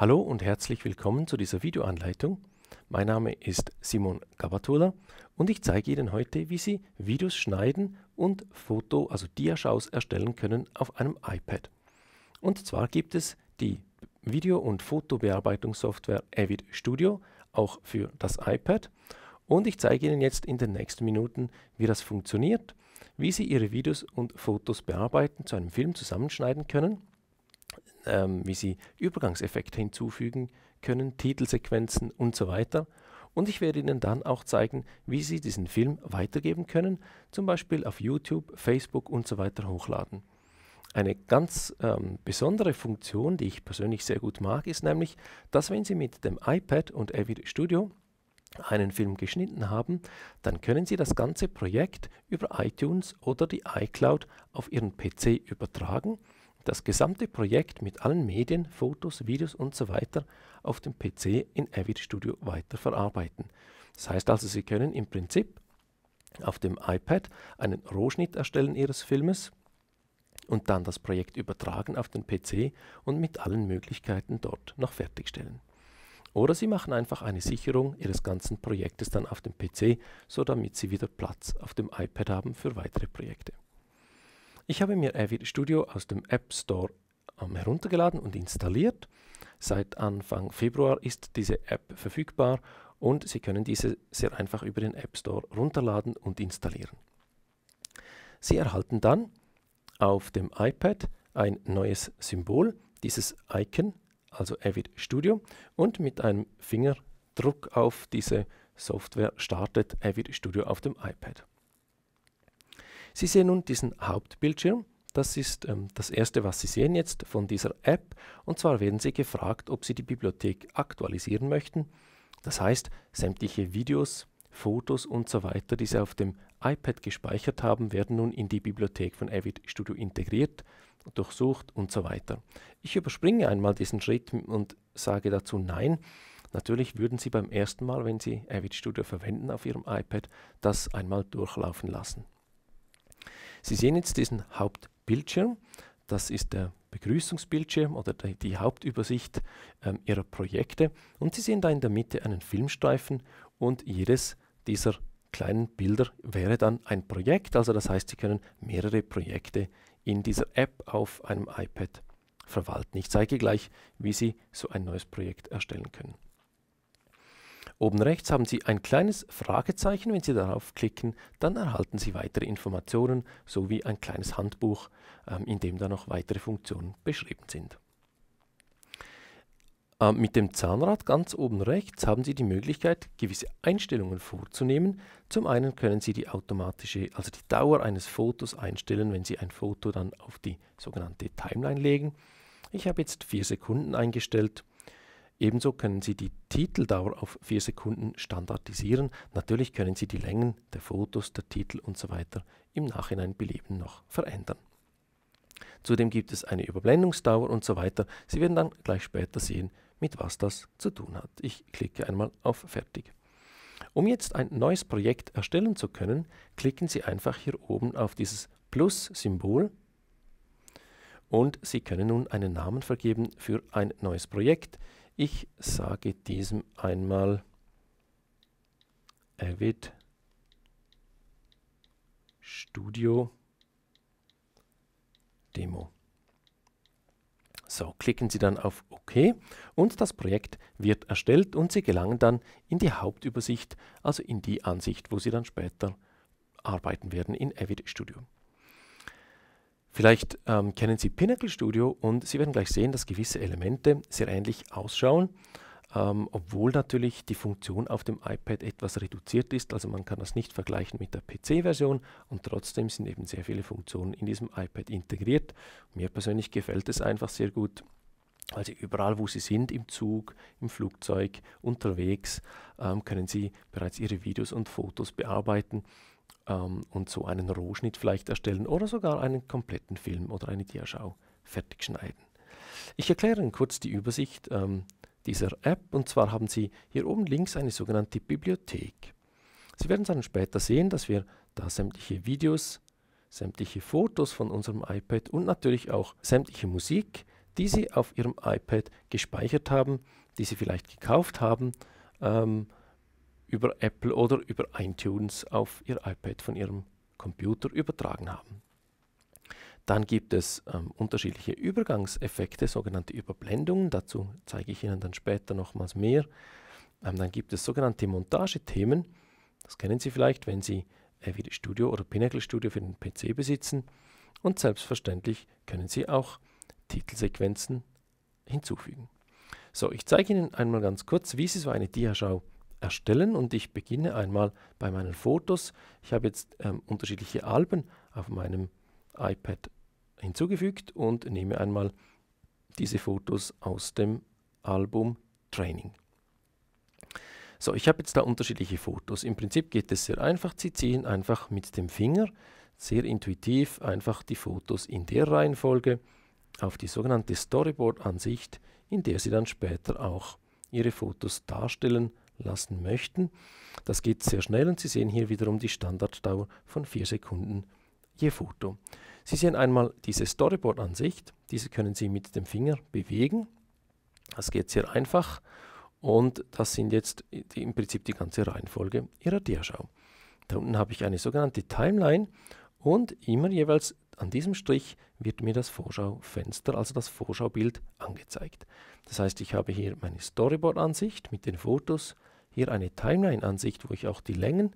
Hallo und herzlich willkommen zu dieser Videoanleitung. Mein Name ist Simon Gabatola und ich zeige Ihnen heute, wie Sie Videos schneiden und Foto, also Diaschaus erstellen können auf einem iPad. Und zwar gibt es die Video- und Fotobearbeitungssoftware Avid Studio, auch für das iPad. Und ich zeige Ihnen jetzt in den nächsten Minuten, wie das funktioniert, wie Sie Ihre Videos und Fotos bearbeiten, zu einem Film zusammenschneiden können ähm, wie Sie Übergangseffekte hinzufügen können, Titelsequenzen und so weiter. Und ich werde Ihnen dann auch zeigen, wie Sie diesen Film weitergeben können, zum Beispiel auf YouTube, Facebook und so weiter hochladen. Eine ganz ähm, besondere Funktion, die ich persönlich sehr gut mag, ist nämlich, dass wenn Sie mit dem iPad und Avid Studio einen Film geschnitten haben, dann können Sie das ganze Projekt über iTunes oder die iCloud auf Ihren PC übertragen das gesamte Projekt mit allen Medien, Fotos, Videos und so weiter auf dem PC in Avid Studio weiterverarbeiten. Das heißt also, Sie können im Prinzip auf dem iPad einen Rohschnitt erstellen Ihres Filmes und dann das Projekt übertragen auf den PC und mit allen Möglichkeiten dort noch fertigstellen. Oder Sie machen einfach eine Sicherung Ihres ganzen Projektes dann auf dem PC, so damit Sie wieder Platz auf dem iPad haben für weitere Projekte. Ich habe mir Avid Studio aus dem App Store ähm, heruntergeladen und installiert. Seit Anfang Februar ist diese App verfügbar und Sie können diese sehr einfach über den App Store runterladen und installieren. Sie erhalten dann auf dem iPad ein neues Symbol, dieses Icon, also Avid Studio, und mit einem Fingerdruck auf diese Software startet Avid Studio auf dem iPad. Sie sehen nun diesen Hauptbildschirm. Das ist ähm, das erste, was Sie sehen jetzt von dieser App. Und zwar werden Sie gefragt, ob Sie die Bibliothek aktualisieren möchten. Das heißt, sämtliche Videos, Fotos und so weiter, die Sie auf dem iPad gespeichert haben, werden nun in die Bibliothek von Avid Studio integriert, durchsucht und so weiter. Ich überspringe einmal diesen Schritt und sage dazu Nein. Natürlich würden Sie beim ersten Mal, wenn Sie Avid Studio verwenden auf Ihrem iPad, das einmal durchlaufen lassen. Sie sehen jetzt diesen Hauptbildschirm. Das ist der Begrüßungsbildschirm oder die, Hauptübersicht ähm, Ihrer Projekte. Und Sie sehen da in der Mitte einen Filmstreifen und jedes dieser kleinen Bilder wäre dann ein Projekt. Also das heißt, Sie können mehrere Projekte in dieser App auf einem iPad verwalten. Ich zeige gleich, wie Sie so ein neues Projekt erstellen können. Oben rechts haben Sie ein kleines Fragezeichen. Wenn Sie darauf klicken, dann erhalten Sie weitere Informationen sowie ein kleines Handbuch, ähm, in dem dann noch weitere Funktionen beschrieben sind. Ähm, mit dem Zahnrad ganz oben rechts haben Sie die Möglichkeit, gewisse Einstellungen vorzunehmen. Zum einen können Sie die automatische, also die Dauer eines Fotos einstellen, wenn Sie ein Foto dann auf die sogenannte Timeline legen. Ich habe jetzt vier Sekunden eingestellt. Ebenso können Sie die Titeldauer auf 4 Sekunden standardisieren. Natürlich können Sie die Längen der Fotos, der Titel usw. So im Nachhinein beleben noch verändern. Zudem gibt es eine Überblendungsdauer und so weiter. Sie werden dann gleich später sehen, mit was das zu tun hat. Ich klicke einmal auf Fertig. Um jetzt ein neues Projekt erstellen zu können, klicken Sie einfach hier oben auf dieses Plus-Symbol und Sie können nun einen Namen vergeben für ein neues Projekt. Ich sage diesem einmal avid studio demo. So, klicken Sie dann auf OK und das Projekt wird erstellt und Sie gelangen dann in die Hauptübersicht, also in die Ansicht, wo Sie dann später arbeiten werden in Avid Studio. Vielleicht ähm, kennen Sie Pinnacle Studio und Sie werden gleich sehen, dass gewisse Elemente sehr ähnlich ausschauen, ähm, obwohl natürlich die Funktion auf dem iPad etwas reduziert ist. Also man kann das nicht vergleichen mit der PC-Version und trotzdem sind eben sehr viele Funktionen in diesem iPad integriert. Mir persönlich gefällt es einfach sehr gut. weil also Sie überall, wo Sie sind, im Zug, im Flugzeug, unterwegs, ähm, können Sie bereits Ihre Videos und Fotos bearbeiten ähm, und so einen Rohschnitt vielleicht erstellen oder sogar einen kompletten Film oder eine Diaschau fertig schneiden. Ich erkläre Ihnen kurz die Übersicht ähm, dieser App und zwar haben Sie hier oben links eine sogenannte Bibliothek. Sie werden dann später sehen, dass wir da sämtliche Videos, sämtliche Fotos von unserem iPad und natürlich auch sämtliche Musik, die Sie auf Ihrem iPad gespeichert haben, die Sie vielleicht gekauft haben ähm, über Apple oder über iTunes auf Ihr iPad von Ihrem Computer übertragen haben. Dann gibt es ähm, unterschiedliche Übergangseffekte, sogenannte Überblendungen. Dazu zeige ich Ihnen dann später nochmals mehr. Ähm, dann gibt es sogenannte Montagethemen. Das kennen Sie vielleicht, wenn Sie äh, wie Studio oder Pinnacle Studio für den PC besitzen. Und selbstverständlich können Sie auch Titelsequenzen hinzufügen. So, ich zeige Ihnen einmal ganz kurz, wie Sie so eine Diaschau erstellen und ich beginne einmal bei meinen Fotos. Ich habe jetzt ähm, unterschiedliche Alben auf meinem iPad hinzugefügt und nehme einmal diese Fotos aus dem Album Training. So, ich habe jetzt da unterschiedliche Fotos. Im Prinzip geht es sehr einfach. Sie ziehen einfach mit dem Finger sehr intuitiv einfach die Fotos in der Reihenfolge auf die sogenannte Storyboard-Ansicht, in der Sie dann später auch Ihre Fotos darstellen lassen möchten. Das geht sehr schnell und Sie sehen hier wiederum die Standarddauer von 4 Sekunden je Foto. Sie sehen einmal diese Storyboard-Ansicht. Diese können Sie mit dem Finger bewegen. Das geht sehr einfach. Und das sind jetzt die, im Prinzip die ganze Reihenfolge Ihrer Diaschau. Da unten habe ich eine sogenannte Timeline und immer jeweils an diesem Strich wird mir das Vorschaufenster, also das Vorschaubild, angezeigt. Das heißt, ich habe hier meine Storyboard-Ansicht mit den Fotos, hier eine Timeline-Ansicht, wo ich auch die Längen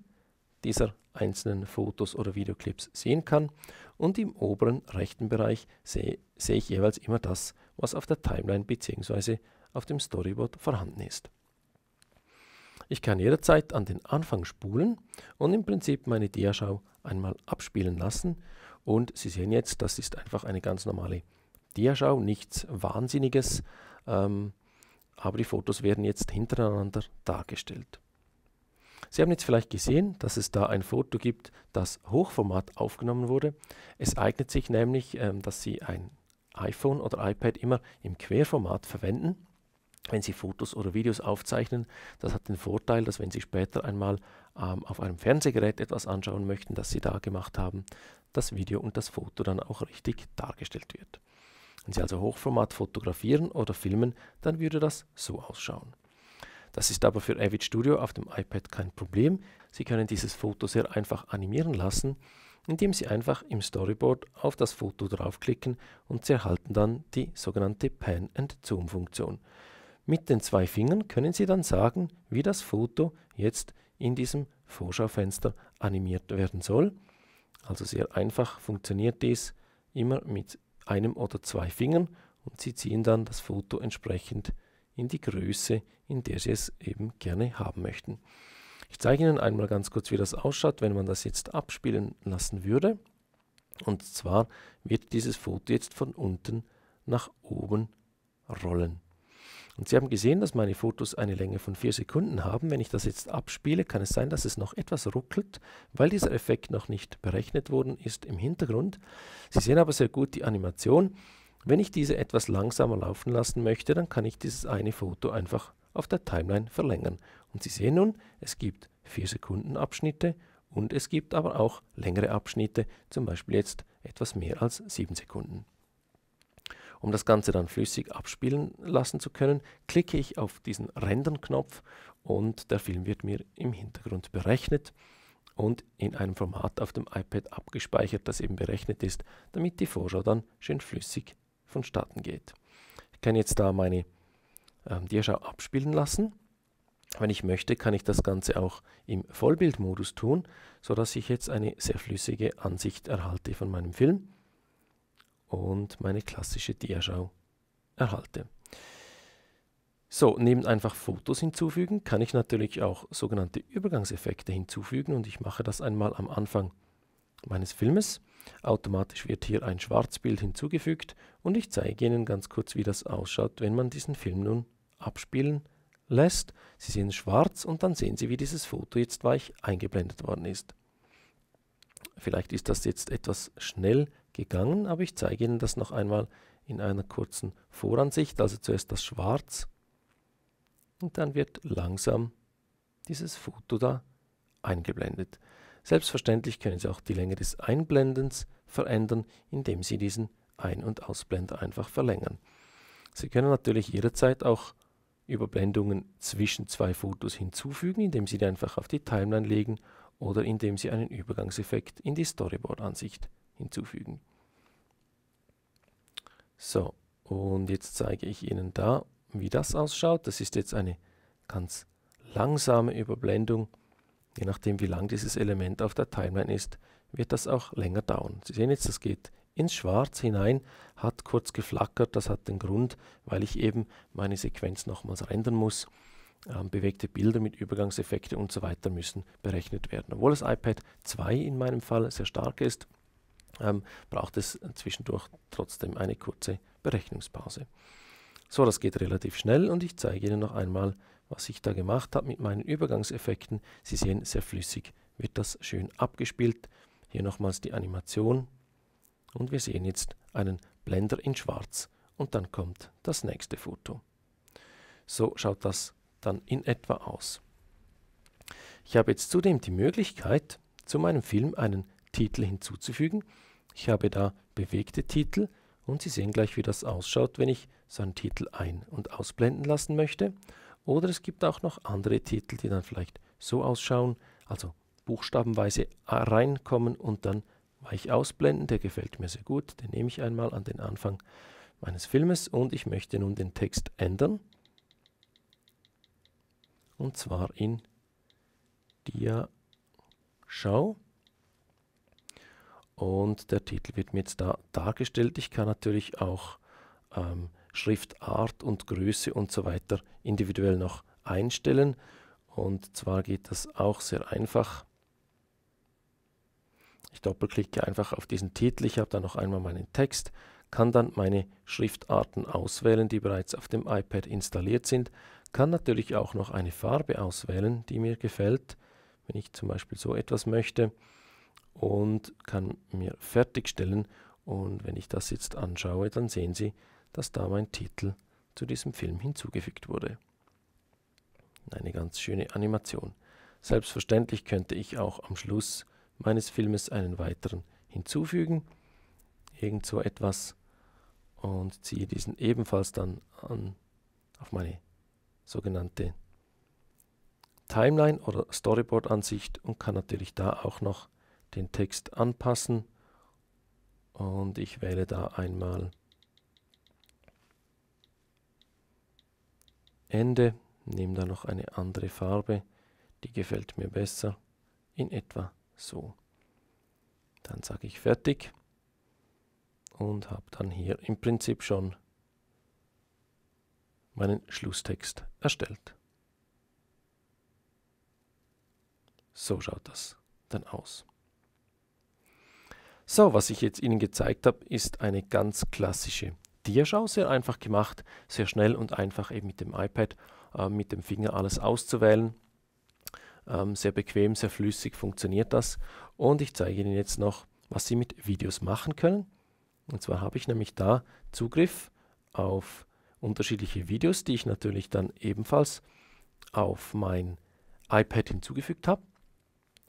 dieser einzelnen Fotos oder Videoclips sehen kann. Und im oberen rechten Bereich sehe seh ich jeweils immer das, was auf der Timeline bzw. auf dem Storyboard vorhanden ist. Ich kann jederzeit an den Anfang spulen und im Prinzip meine Diaschau einmal abspielen lassen. Und Sie sehen jetzt, das ist einfach eine ganz normale Diaschau, nichts Wahnsinniges. Ähm, aber die Fotos werden jetzt hintereinander dargestellt. Sie haben jetzt vielleicht gesehen, dass es da ein Foto gibt, das Hochformat aufgenommen wurde. Es eignet sich nämlich, ähm, dass Sie ein iPhone oder iPad immer im Querformat verwenden, wenn Sie Fotos oder Videos aufzeichnen. Das hat den Vorteil, dass wenn Sie später einmal ähm, auf einem Fernsehgerät etwas anschauen möchten, das Sie da gemacht haben, das Video und das Foto dann auch richtig dargestellt wird. Wenn Sie also Hochformat fotografieren oder filmen, dann würde das so ausschauen. Das ist aber für Avid Studio auf dem iPad kein Problem. Sie können dieses Foto sehr einfach animieren lassen, indem Sie einfach im Storyboard auf das Foto draufklicken und Sie erhalten dann die sogenannte Pan- and Zoom-Funktion. Mit den zwei Fingern können Sie dann sagen, wie das Foto jetzt in diesem Vorschaufenster animiert werden soll. Also sehr einfach funktioniert dies immer mit einem oder zwei Fingern und Sie ziehen dann das Foto entsprechend in die Größe, in der Sie es eben gerne haben möchten. Ich zeige Ihnen einmal ganz kurz, wie das ausschaut, wenn man das jetzt abspielen lassen würde. Und zwar wird dieses Foto jetzt von unten nach oben rollen. Und Sie haben gesehen, dass meine Fotos eine Länge von 4 Sekunden haben. Wenn ich das jetzt abspiele, kann es sein, dass es noch etwas ruckelt, weil dieser Effekt noch nicht berechnet worden ist im Hintergrund. Sie sehen aber sehr gut die Animation. Wenn ich diese etwas langsamer laufen lassen möchte, dann kann ich dieses eine Foto einfach auf der Timeline verlängern. Und Sie sehen nun, es gibt 4 Sekunden Abschnitte und es gibt aber auch längere Abschnitte, zum Beispiel jetzt etwas mehr als 7 Sekunden. Um das Ganze dann flüssig abspielen lassen zu können, klicke ich auf diesen Rendern-Knopf und der Film wird mir im Hintergrund berechnet und in einem Format auf dem iPad abgespeichert, das eben berechnet ist, damit die Vorschau dann schön flüssig vonstatten geht. Ich kann jetzt da meine ähm, Diaschau abspielen lassen. Wenn ich möchte, kann ich das Ganze auch im Vollbildmodus tun, sodass ich jetzt eine sehr flüssige Ansicht erhalte von meinem Film und meine klassische Diaschau erhalte. So, neben einfach Fotos hinzufügen, kann ich natürlich auch sogenannte Übergangseffekte hinzufügen und ich mache das einmal am Anfang meines Filmes. Automatisch wird hier ein Schwarzbild hinzugefügt und ich zeige Ihnen ganz kurz, wie das ausschaut, wenn man diesen Film nun abspielen lässt. Sie sehen schwarz und dann sehen Sie, wie dieses Foto jetzt weich eingeblendet worden ist. Vielleicht ist das jetzt etwas schnell gegangen, aber ich zeige Ihnen das noch einmal in einer kurzen Voransicht. Also zuerst das Schwarz und dann wird langsam dieses Foto da eingeblendet. Selbstverständlich können Sie auch die Länge des Einblendens verändern, indem Sie diesen Ein- und Ausblender einfach verlängern. Sie können natürlich jederzeit auch Überblendungen zwischen zwei Fotos hinzufügen, indem Sie die einfach auf die Timeline legen oder indem Sie einen Übergangseffekt in die Storyboard-Ansicht hinzufügen. So, und jetzt zeige ich Ihnen da, wie das ausschaut. Das ist jetzt eine ganz langsame Überblendung. Je nachdem, wie lang dieses Element auf der Timeline ist, wird das auch länger dauern. Sie sehen jetzt, das geht ins Schwarz hinein, hat kurz geflackert. Das hat den Grund, weil ich eben meine Sequenz nochmals rendern muss. Ähm, bewegte Bilder mit Übergangseffekten und so weiter müssen berechnet werden. Obwohl das iPad 2 in meinem Fall sehr stark ist, ähm, braucht es zwischendurch trotzdem eine kurze Berechnungspause. So, das geht relativ schnell und ich zeige Ihnen noch einmal, was ich da gemacht habe mit meinen Übergangseffekten. Sie sehen, sehr flüssig wird das schön abgespielt. Hier nochmals die Animation und wir sehen jetzt einen Blender in schwarz und dann kommt das nächste Foto. So schaut das dann in etwa aus. Ich habe jetzt zudem die Möglichkeit, zu meinem Film einen Titel hinzuzufügen. Ich habe da bewegte Titel und Sie sehen gleich, wie das ausschaut, wenn ich so einen Titel ein- und ausblenden lassen möchte. Oder es gibt auch noch andere Titel, die dann vielleicht so ausschauen, also buchstabenweise reinkommen und dann weich ausblenden. Der gefällt mir sehr gut, den nehme ich einmal an den Anfang meines Filmes und ich möchte nun den Text ändern. Und zwar in Dia Schau. Und der Titel wird mir jetzt da dargestellt. Ich kann natürlich auch ähm, Schriftart und Größe und so weiter individuell noch einstellen. Und zwar geht das auch sehr einfach. Ich doppelklicke einfach auf diesen Titel. Ich habe dann noch einmal meinen Text, kann dann meine Schriftarten auswählen, die bereits auf dem iPad installiert sind, kann natürlich auch noch eine Farbe auswählen, die mir gefällt, wenn ich zum Beispiel so etwas möchte und kann mir fertigstellen. Und wenn ich das jetzt anschaue, dann sehen Sie, dass da mein Titel zu diesem Film hinzugefügt wurde. Eine ganz schöne Animation. Selbstverständlich könnte ich auch am Schluss meines Filmes einen weiteren hinzufügen, irgend so etwas, und ziehe diesen ebenfalls dann an auf meine sogenannte Timeline oder Storyboard-Ansicht und kann natürlich da auch noch den Text anpassen und ich wähle da einmal Ende, nehme da noch eine andere Farbe, die gefällt mir besser, in etwa so. Dann sage ich fertig und habe dann hier im Prinzip schon meinen Schlusstext erstellt. So schaut das dann aus. So, was ich jetzt Ihnen gezeigt habe, ist eine ganz klassische Tierschau, sehr einfach gemacht, sehr schnell und einfach eben mit dem iPad, äh, mit dem Finger alles auszuwählen. Ähm, sehr bequem, sehr flüssig funktioniert das. Und ich zeige Ihnen jetzt noch, was Sie mit Videos machen können. Und zwar habe ich nämlich da Zugriff auf unterschiedliche Videos, die ich natürlich dann ebenfalls auf mein iPad hinzugefügt habe.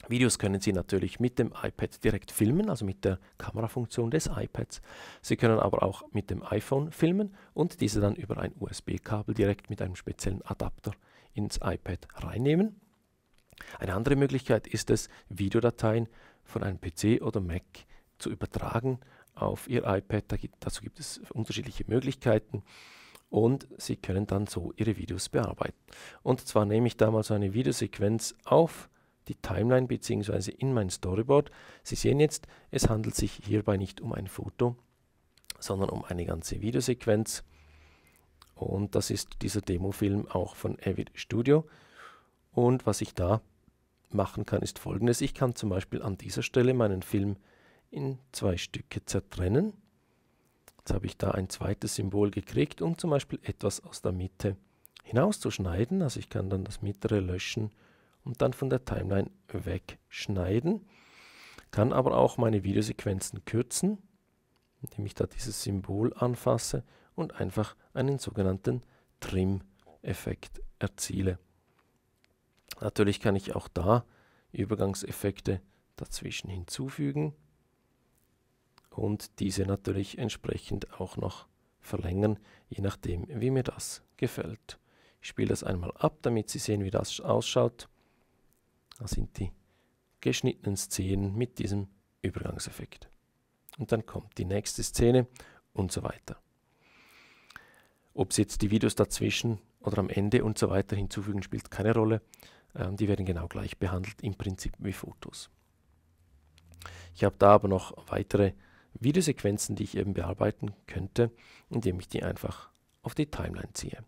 Videos können Sie natürlich mit dem iPad direkt filmen, also mit der Kamerafunktion des iPads. Sie können aber auch mit dem iPhone filmen und diese dann über ein USB-Kabel direkt mit einem speziellen Adapter ins iPad reinnehmen. Eine andere Möglichkeit ist es, Videodateien von einem PC oder Mac zu übertragen auf Ihr iPad. Da gibt, dazu gibt es unterschiedliche Möglichkeiten und Sie können dann so Ihre Videos bearbeiten. Und zwar nehme ich da mal so eine Videosequenz auf die Timeline bzw. in mein Storyboard. Sie sehen jetzt, es handelt sich hierbei nicht um ein Foto, sondern um eine ganze Videosequenz. Und das ist dieser Demofilm auch von Avid Studio. Und was ich da machen kann, ist folgendes. Ich kann zum Beispiel an dieser Stelle meinen Film in zwei Stücke zertrennen. Jetzt habe ich da ein zweites Symbol gekriegt, um zum Beispiel etwas aus der Mitte hinauszuschneiden. Also ich kann dann das mittlere löschen und dann von der Timeline wegschneiden. Kann aber auch meine Videosequenzen kürzen, indem ich da dieses Symbol anfasse und einfach einen sogenannten Trim-Effekt erziele. Natürlich kann ich auch da Übergangseffekte dazwischen hinzufügen und diese natürlich entsprechend auch noch verlängern, je nachdem wie mir das gefällt. Ich spiele das einmal ab, damit Sie sehen, wie das ausschaut. Das sind die geschnittenen Szenen mit diesem Übergangseffekt. Und dann kommt die nächste Szene und so weiter. Ob Sie jetzt die Videos dazwischen oder am Ende und so weiter hinzufügen, spielt keine Rolle. Ähm, die werden genau gleich behandelt, im Prinzip wie Fotos. Ich habe da aber noch weitere Videosequenzen, die ich eben bearbeiten könnte, indem ich die einfach auf die Timeline ziehe.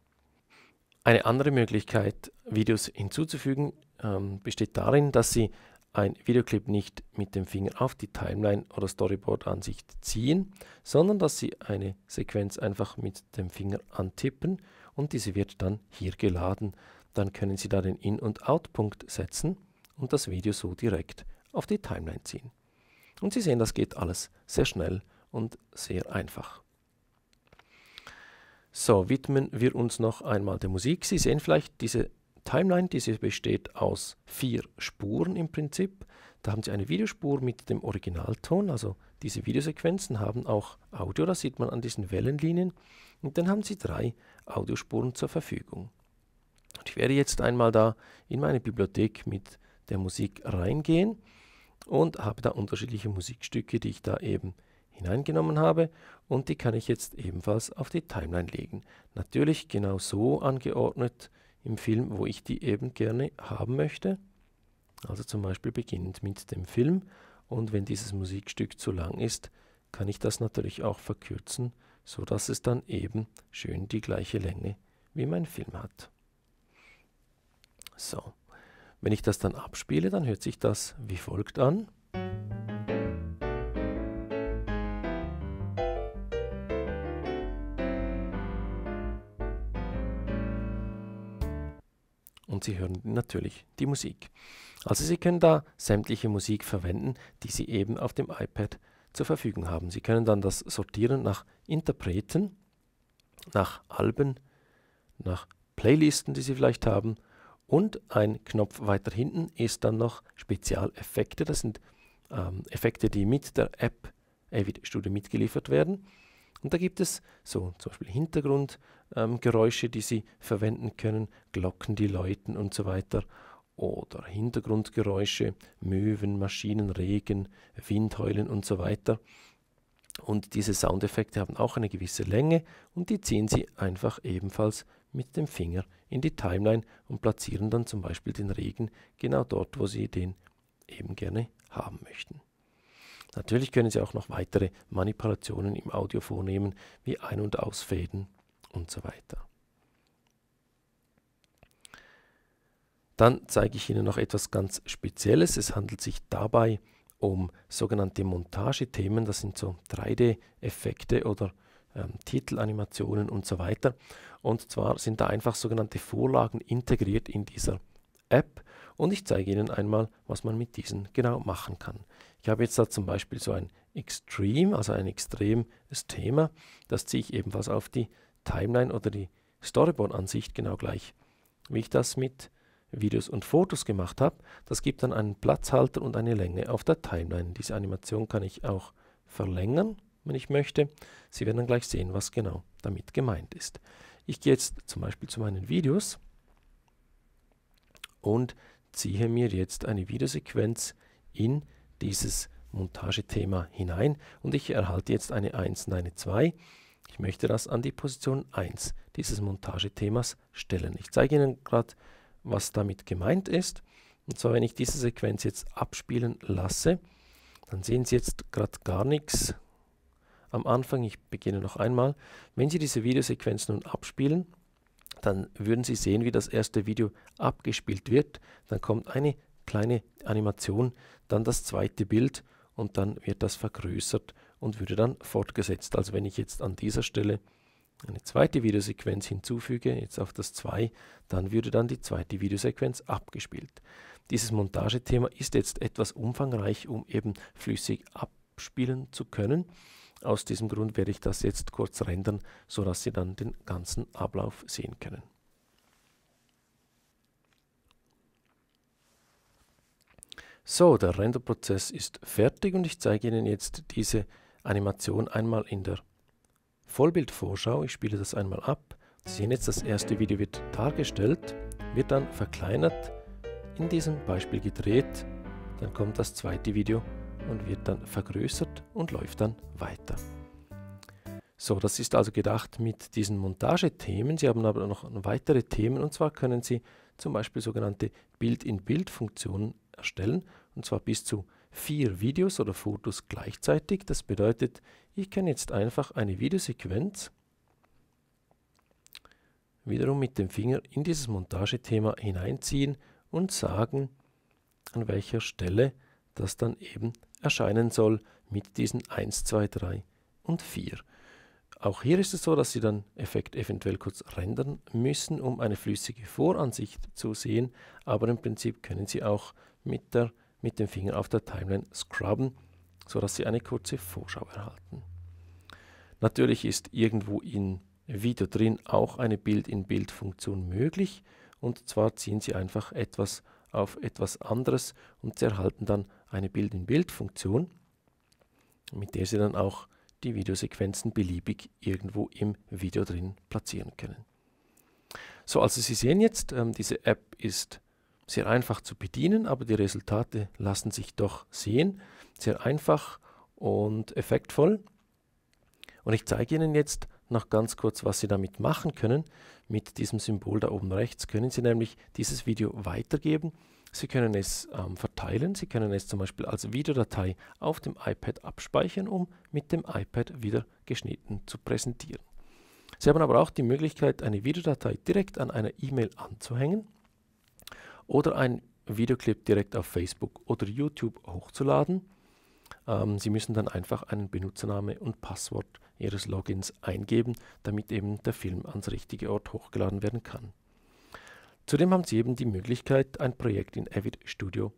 Eine andere Möglichkeit, Videos hinzuzufügen, ähm, besteht darin, dass Sie ein Videoclip nicht mit dem Finger auf die Timeline oder Storyboard-Ansicht ziehen, sondern dass Sie eine Sequenz einfach mit dem Finger antippen und diese wird dann hier geladen. Dann können Sie da den In- und Out-Punkt setzen und das Video so direkt auf die Timeline ziehen. Und Sie sehen, das geht alles sehr schnell und sehr einfach. So, widmen wir uns noch einmal der Musik. Sie sehen vielleicht, diese Timeline. Diese besteht aus vier Spuren im Prinzip. Da haben Sie eine Videospur mit dem Originalton, also diese Videosequenzen haben auch Audio, das sieht man an diesen Wellenlinien. Und dann haben Sie drei Audiospuren zur Verfügung. Und ich werde jetzt einmal da in meine Bibliothek mit der Musik reingehen und habe da unterschiedliche Musikstücke, die ich da eben hineingenommen habe und die kann ich jetzt ebenfalls auf die Timeline legen. Natürlich genau so angeordnet, im Film, wo ich die eben gerne haben möchte. Also zum Beispiel beginnend mit dem Film. Und wenn dieses Musikstück zu lang ist, kann ich das natürlich auch verkürzen, so dass es dann eben schön die gleiche Länge wie mein Film hat. So, wenn ich das dann abspiele, dann hört sich das wie folgt an. und Sie hören natürlich die Musik. Also Sie können da sämtliche Musik verwenden, die Sie eben auf dem iPad zur Verfügung haben. Sie können dann das sortieren nach Interpreten, nach Alben, nach Playlisten, die Sie vielleicht haben. Und ein Knopf weiter hinten ist dann noch Spezialeffekte. Das sind ähm, Effekte, die mit der App Avid Studio mitgeliefert werden. Und da gibt es so zum Beispiel Hintergrundgeräusche, ähm, die Sie verwenden können, Glocken, die läuten und so weiter. Oder Hintergrundgeräusche, Möwen, Maschinen, Regen, Windheulen und so weiter. Und diese Soundeffekte haben auch eine gewisse Länge und die ziehen Sie einfach ebenfalls mit dem Finger in die Timeline und platzieren dann zum Beispiel den Regen genau dort, wo Sie den eben gerne haben möchten. Natürlich können Sie auch noch weitere Manipulationen im Audio vornehmen, wie Ein- und Ausfäden und so weiter. Dann zeige ich Ihnen noch etwas ganz Spezielles. Es handelt sich dabei um sogenannte Montagethemen. Das sind so 3D-Effekte oder ähm, Titelanimationen und so weiter. Und zwar sind da einfach sogenannte Vorlagen integriert in dieser App und ich zeige Ihnen einmal, was man mit diesen genau machen kann. Ich habe jetzt da zum Beispiel so ein Extreme, also ein extremes Thema. Das ziehe ich ebenfalls auf die Timeline oder die Storyboard-Ansicht genau gleich, wie ich das mit Videos und Fotos gemacht habe. Das gibt dann einen Platzhalter und eine Länge auf der Timeline. Diese Animation kann ich auch verlängern, wenn ich möchte. Sie werden dann gleich sehen, was genau damit gemeint ist. Ich gehe jetzt zum Beispiel zu meinen Videos und ziehe mir jetzt eine Videosequenz in dieses Montagethema hinein und ich erhalte jetzt eine 1 und eine 2. Ich möchte das an die Position 1 dieses Montagethemas stellen. Ich zeige Ihnen gerade, was damit gemeint ist. Und zwar, wenn ich diese Sequenz jetzt abspielen lasse, dann sehen Sie jetzt gerade gar nichts am Anfang. Ich beginne noch einmal. Wenn Sie diese Videosequenz nun abspielen, dann würden Sie sehen, wie das erste Video abgespielt wird. Dann kommt eine kleine Animation, dann das zweite Bild und dann wird das vergrößert und würde dann fortgesetzt. Also wenn ich jetzt an dieser Stelle eine zweite Videosequenz hinzufüge, jetzt auf das 2, dann würde dann die zweite Videosequenz abgespielt. Dieses Montagethema ist jetzt etwas umfangreich, um eben flüssig abspielen zu können. Aus diesem Grund werde ich das jetzt kurz rendern, sodass Sie dann den ganzen Ablauf sehen können. So, der Renderprozess ist fertig und ich zeige Ihnen jetzt diese Animation einmal in der Vollbildvorschau. Ich spiele das einmal ab. Sie sehen jetzt, das erste Video wird dargestellt, wird dann verkleinert, in diesem Beispiel gedreht, dann kommt das zweite Video und wird dann vergrößert und läuft dann weiter. So, das ist also gedacht mit diesen Montagethemen. Sie haben aber noch weitere Themen und zwar können Sie zum Beispiel sogenannte Bild-in-Bild-Funktionen erstellen und zwar bis zu vier Videos oder Fotos gleichzeitig. Das bedeutet, ich kann jetzt einfach eine Videosequenz wiederum mit dem Finger in dieses Montagethema hineinziehen und sagen, an welcher Stelle das dann eben erscheinen soll mit diesen 1, 2, 3 und 4. Auch hier ist es so, dass Sie dann Effekt eventuell kurz rendern müssen, um eine flüssige Voransicht zu sehen, aber im Prinzip können Sie auch mit, der, mit dem Finger auf der Timeline scrubben, sodass Sie eine kurze Vorschau erhalten. Natürlich ist irgendwo in Video drin auch eine Bild-in-Bild-Funktion möglich und zwar ziehen Sie einfach etwas auf etwas anderes und Sie erhalten dann eine Bild-in-Bild-Funktion, mit der Sie dann auch die Videosequenzen beliebig irgendwo im Video drin platzieren können. So, also Sie sehen jetzt, ähm, diese App ist sehr einfach zu bedienen, aber die Resultate lassen sich doch sehen. Sehr einfach und effektvoll. Und ich zeige Ihnen jetzt noch ganz kurz, was Sie damit machen können. Mit diesem Symbol da oben rechts können Sie nämlich dieses Video weitergeben Sie können es ähm, verteilen, Sie können es zum Beispiel als Videodatei auf dem iPad abspeichern, um mit dem iPad wieder geschnitten zu präsentieren. Sie haben aber auch die Möglichkeit, eine Videodatei direkt an einer E-Mail anzuhängen oder einen Videoclip direkt auf Facebook oder YouTube hochzuladen. Ähm, Sie müssen dann einfach einen Benutzername und Passwort Ihres Logins eingeben, damit eben der Film ans richtige Ort hochgeladen werden kann. Zudem haben Sie eben die Möglichkeit, ein Projekt in Avid Studio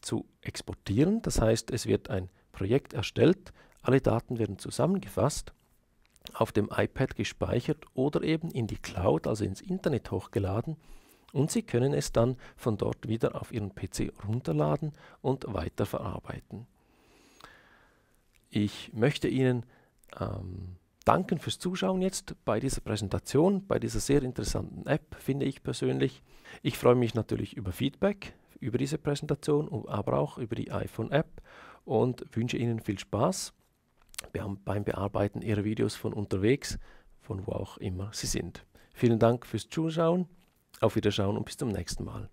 zu exportieren. Das heißt, es wird ein Projekt erstellt, alle Daten werden zusammengefasst, auf dem iPad gespeichert oder eben in die Cloud, also ins Internet hochgeladen und Sie können es dann von dort wieder auf Ihren PC runterladen und weiterverarbeiten. Ich möchte Ihnen ähm, danken fürs Zuschauen jetzt bei dieser Präsentation, bei dieser sehr interessanten App, finde ich persönlich. Ich freue mich natürlich über Feedback über diese Präsentation, aber auch über die iPhone-App und wünsche Ihnen viel Spaß beim Bearbeiten Ihrer Videos von unterwegs, von wo auch immer Sie sind. Vielen Dank fürs Zuschauen, auf Wiederschauen und bis zum nächsten Mal.